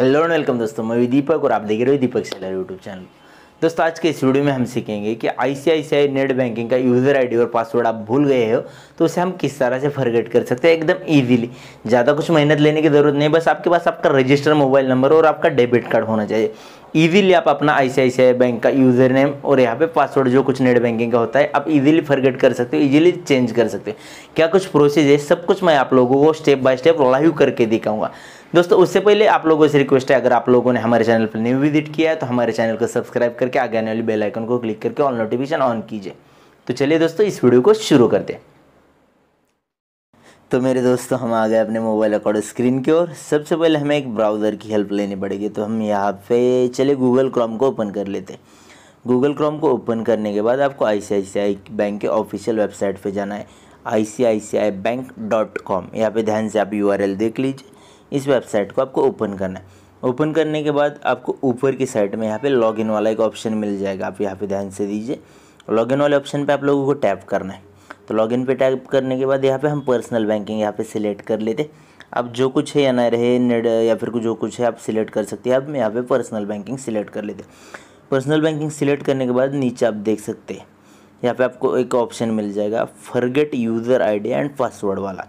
hello and welcome दोस्तों मैं भी दीपक और आप देख रहे हो दीपक सेलर यूट्यूब चैनल दोस्तों आज के इस वीडियो में हम सीखेंगे कि आईसीआईसीआई नेट बैंकिंग का यूज़र आईडी और पासवर्ड आप भूल गए हो तो उसे हम किस तरह से फॉरगेट कर सकते हैं एकदम इजीली ज़्यादा कुछ मेहनत लेने की ज़रूरत नहीं बस आपके पास आपका रजिस्टर मोबाइल नंबर और आपका डेबिट कार्ड होना चाहिए ईजिली आप अपना आई बैंक का यूज़र नेम और यहाँ पे पासवर्ड जो कुछ नेट बैंकिंग का होता है आप इजीली फॉरगेट कर सकते हो ईजिली चेंज कर सकते हो क्या कुछ प्रोसेस है सब कुछ मैं आप लोगों को स्टेप बाय स्टेप लाइव करके दिखाऊंगा दोस्तों उससे पहले आप लोगों से रिक्वेस्ट है अगर आप लोगों ने हमारे चैनल पर न्यू विजिट किया है तो हमारे चैनल को सब्सक्राइब करके आगे आने वाली बेलाइकन को क्लिक करके ऑल नोटिफिकेशन ऑन कीजिए तो चलिए दोस्तों इस वीडियो को शुरू करते दे तो मेरे दोस्तों हम आ गए अपने मोबाइल अकाउंट स्क्रीन की ओर सबसे पहले हमें एक ब्राउज़र की हेल्प लेनी पड़ेगी तो हम यहाँ पे चले गूगल क्रोम को ओपन कर लेते हैं गूगल क्रोम को ओपन करने के बाद आपको आई बैंक के ऑफिशियल वेबसाइट पे जाना है आई बैंक डॉट कॉम यहाँ पर ध्यान से आप यू देख लीजिए इस वेबसाइट को आपको ओपन करना है ओपन करने के बाद आपको ऊपर की साइड में यहाँ पे लॉगिन वाला एक ऑप्शन मिल जाएगा आप यहाँ पे ध्यान से दीजिए लॉगिन वाले ऑप्शन पे आप लोगों को टैप करना है तो लॉगिन पे टैप करने के बाद यहाँ पे हम पर्सनल बैंकिंग यहाँ पे सिलेक्ट कर लेते आप जो कुछ है या ना रहे नेड या फिर जो कुछ है आप सिलेक्ट कर सकते हैं आप यहाँ पर पर्सनल बैंकिंग सिलेक्ट कर लेते पर्सनल बैंकिंग सिलेक्ट करने के बाद नीचे आप देख सकते हैं यहाँ पर आपको एक ऑप्शन मिल जाएगा forget user I and password वाला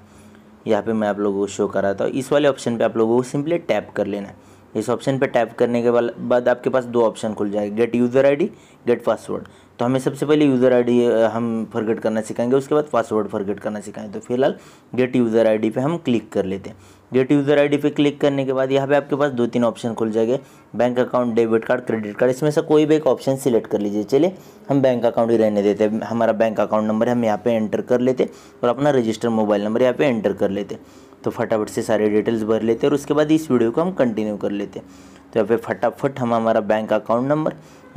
यहाँ पे मैं आप लोगों को शो कर रहा था इस वाले ऑप्शन पे आप लोगों को सिंपली टैप कर लेना है इस ऑप्शन पे टैप करने के बाद आपके पास दो ऑप्शन खुल जाएगा get user ID get password तो हमें सबसे पहले यूज़र आईडी हम फॉरगेट करना सिखाएंगे उसके बाद पासवर्ड फॉरगेट करना सिखाएंगे तो फिलहाल गेट यूज़र आईडी पे हम क्लिक कर लेते हैं गेट यूज़र आईडी पे क्लिक करने के बाद यहाँ पे आपके पास दो तीन ऑप्शन खुल जाएंगे bank account debit card credit card इसमें से कोई भी एक ऑप्शन सिलेक्ट कर लीजिए चलिए हम बैंक अकाउंट ही रहने देते हैं हमारा बैंक अकाउंट नंबर हम यहाँ पर एंटर कर लेते और अपना रजिस्टर मोबाइल नंबर यहाँ पर एंटर कर लेते तो फटाफट से सारे डिटेल्स भर लेते और उसके बाद इस वीडियो को हम कंटिन्यू कर लेते तो यहाँ पे फटाफट हम हमारा bank account number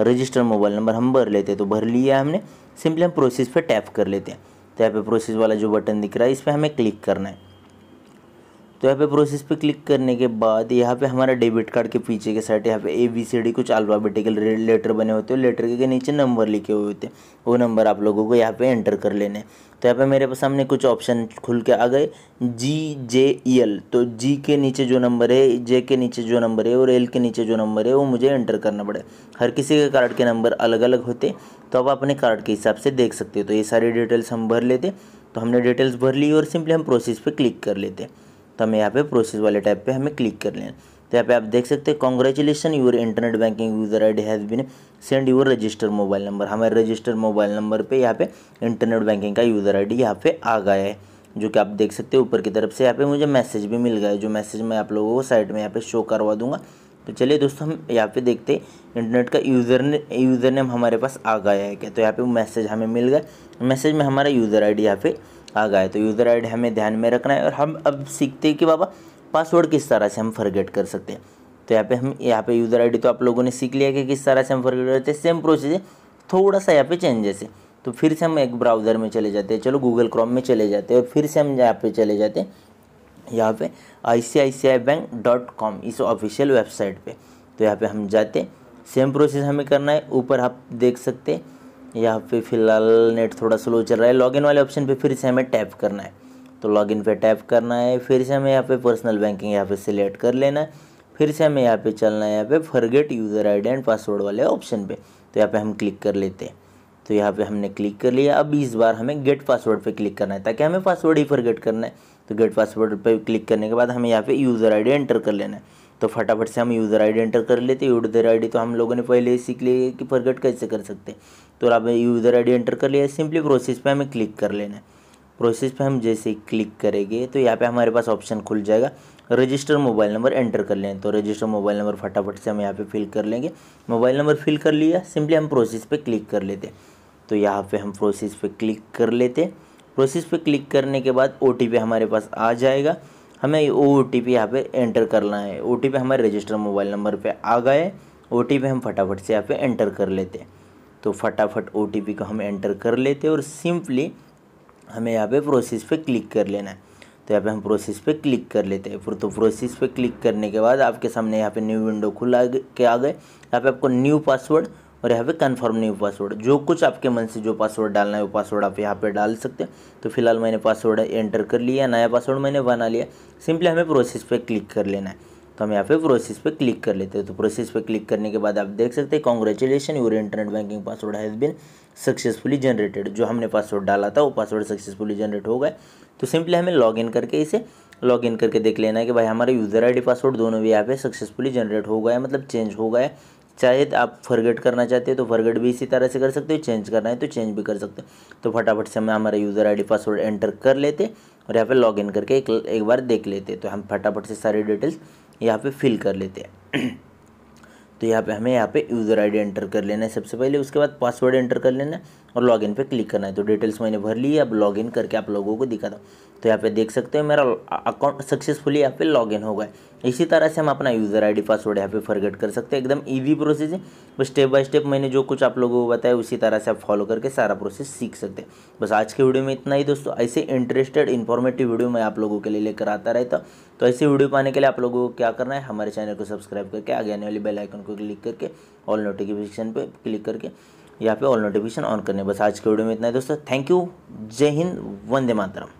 register mobile number हम भर लेते हैं तो भर लिया हमने सिंपली हम प्रोसेस पे टैप कर लेते हैं तो यहाँ पे प्रोसेस वाला जो बटन दिख रहा है इस पर हमें क्लिक करना है तो यहाँ पे प्रोसेस पे क्लिक करने के बाद यहाँ पे हमारा डेबिट कार्ड के पीछे के साइड यहाँ पे ए बी सी डी कुछ अल्फ़ाबेटिकल लेटर बने होते हैं लेटर के नीचे नंबर लिखे हुए होते हैं वो नंबर आप लोगों को यहाँ पे एंटर कर लेने तो यहाँ पे मेरे पास सामने कुछ ऑप्शन खुल के आ गए जी जे ई एल तो जी के नीचे जो नंबर है जे के नीचे जो नंबर है और एल के नीचे जो नंबर है वो मुझे एंटर करना पड़े हर किसी के कार्ड के नंबर अलग अलग होते तो आप अपने कार्ड के हिसाब से देख सकते हो तो ये सारी डिटेल्स हम भर लेते तो हमने डिटेल्स भर ली और सिंपली हम प्रोसेस पर क्लिक कर लेते तो हमें यहाँ पे प्रोसेस वाले टैब पे हमें क्लिक कर लेना तो यहाँ पे आप देख सकते हैं congratulation your internet banking user I D has been send your register mobile number हमारे रजिस्टर मोबाइल नंबर पे यहाँ पे इंटरनेट बैंकिंग का यूज़र आई डी यहाँ पे आ गया है जो कि आप देख सकते हैं ऊपर की तरफ से यहाँ पे मुझे मैसेज भी मिल गया है जो मैसेज मैं आप लोगों को साइड में यहाँ पे शो करवा दूंगा तो चलिए दोस्तों हम यहाँ पे देखते इंटरनेट का यूज़र ने यूज़र नेम हमारे पास आ गया है क्या तो यहाँ पे मैसेज हमें मिल गया मैसेज में हमारा यूज़र आईडी यहाँ पे आ गया तो यूज़र डी हमें ध्यान में रखना है और हम अब सीखते हैं कि बाबा पासवर्ड किस तरह से हम फॉरगेट कर सकते हैं तो यहाँ पे हम यहाँ पे यूज़र आईडी तो आप लोगों ने सीख लिया कि किस तरह से हम फॉरगेट करते हैं सेम प्रोसेस है थोड़ा सा यहाँ पे चेंजेस है तो फिर से हम एक ब्राउज़र में चले जाते हैं चलो गूगल क्रॉम में चले जाते हैं और फिर से हम यहाँ पे चले जाते हैं यहाँ पे I C I C I bank dot com इस ऑफिशियल वेबसाइट पर तो यहाँ पर हम जाते सेम प्रोसेस हमें करना है ऊपर आप देख सकते हैं यहाँ पे फ़िलहाल नेट थोड़ा स्लो चल रहा है लॉगिन वाले ऑप्शन पे फिर से हमें टैप करना है तो लॉगिन पे टैप करना है फिर से हमें यहाँ पे पर्सनल बैंकिंग यहाँ पे सिलेक्ट कर लेना है फिर से हमें यहाँ पे चलना है यहाँ पे forget user ID and password वाले ऑप्शन पे तो यहाँ पे हम क्लिक कर लेते हैं तो यहाँ पे हमने क्लिक कर लिया अब इस बार हमें गेट पासवर्ड पे क्लिक करना है ताकि हमें पासवर्ड ही फर्गेट करना है तो गेट पासवर्ड पे क्लिक करने के बाद हमें यहाँ पे यूज़र आई एंटर कर लेना है तो फटाफट से हम यूज़र आईडी एंटर कर लेते यूज़र आईडी तो हम लोगों ने पहले ही सीख लिया कि फॉरगेट कैसे कर सकते हैं तो आप यूज़र आईडी एंटर कर लिया सिंपली प्रोसेस पे हमें क्लिक कर लेना है प्रोसेस पे हम जैसे क्लिक करेंगे तो यहाँ पे हमारे पास ऑप्शन खुल जाएगा रजिस्टर मोबाइल नंबर एंटर कर लें तो रजिस्टर मोबाइल नंबर फटाफट से हम यहाँ पे फिल कर लेंगे मोबाइल नंबर फिल कर लिया सिंपली हम प्रोसेस पे क्लिक कर लेते तो यहाँ पे हम प्रोसेस पे क्लिक कर लेते प्रोसेस पे क्लिक करने के बाद ओ हमारे पास आ जाएगा हमें ओ टी पी यहाँ पर एंटर करना है ओ टी पी हमारे रजिस्टर मोबाइल नंबर पर आ गए ओ टी पी हम फटाफट से यहाँ पे एंटर कर लेते तो फटाफट ओ टी पी को हम एंटर कर लेते और सिंपली हमें यहाँ पे प्रोसेस पे क्लिक कर लेना है तो यहाँ पे हम प्रोसेस पे क्लिक कर लेते हैं फिर तो प्रोसेस पे क्लिक करने के बाद आपके सामने यहाँ पे न्यू विंडो खुला के आ गए यहाँ पे आपको न्यू पासवर्ड और यहाँ पे कन्फर्म नहीं पासवर्ड जो कुछ आपके मन से जो पासवर्ड डालना है वो पासवर्ड आप यहाँ पे डाल सकते हैं तो फिलहाल मैंने पासवर्ड एंटर कर लिया नया पासवर्ड मैंने बना लिया सिंपली हमें प्रोसेस पे क्लिक कर लेना है तो हम यहाँ पे प्रोसेस पे क्लिक कर लेते हैं तो प्रोसेस पे क्लिक करने के बाद आप देख सकते हैं congratulation your internet banking password has been successfully generated जो हमने पासवर्ड डाला था वो पासवर्ड सक्सेसफुली जनरेट हो गए तो सिंपली हमें इन करके इसे लॉग इन करके देख लेना है कि भाई हमारा यूज़र आईडी पासवर्ड दोनों भी यहाँ पे सक्सेसफुली जनरेट हो गया मतलब चेंज हो गया चाहे तो आप फॉरगेट करना चाहते हो तो फॉरगेट भी इसी तरह से कर सकते हो चेंज करना है तो चेंज भी कर सकते हो तो फटाफट से हम हमारा यूज़र आईडी पासवर्ड एंटर कर लेते और यहाँ पे लॉग इन करके एक एक बार देख लेते तो हम फटाफट से सारी डिटेल्स यहाँ पे फिल कर लेते हैं तो यहाँ पे हमें यहाँ पे यूज़र आईडी एंटर कर लेना है सबसे पहले उसके बाद पासवर्ड एंटर कर लेना है और लॉगिन पे क्लिक करना है तो डिटेल्स मैंने भर ली है अब लॉगिन करके आप लोगों को दिखा था तो यहाँ पे देख सकते हो मेरा अकाउंट सक्सेसफुली यहाँ पे लॉगिन हो गया इसी तरह से हम अपना यूज़र आईडी पासवर्ड यहाँ पे फॉरगेट कर सकते हैं एकदम इजी प्रोसेस है बस स्टेप बाय स्टेप मैंने जो कुछ आप लोगों को बताया उसी तरह से आप फॉलो करके सारा प्रोसेस सीख सकते हैं बस आज के वीडियो में इतना ही दोस्तों ऐसे इंटरेस्टेड इन्फॉर्मेटिव वीडियो मैं आप लोगों के लिए लेकर आता रहता तो ऐसे वीडियो पाने के लिए आप लोगों को क्या करना है हमारे चैनल को सब्सक्राइब करके आगे आने वाली बेलाइकन को क्लिक करके ऑल नोटिफिकेशन पर क्लिक करके यहाँ पे ऑल नोटिफिकेशन ऑन करने बस आज के वीडियो में इतना है दोस्तों थैंक यू जय हिंद वंदे मातरम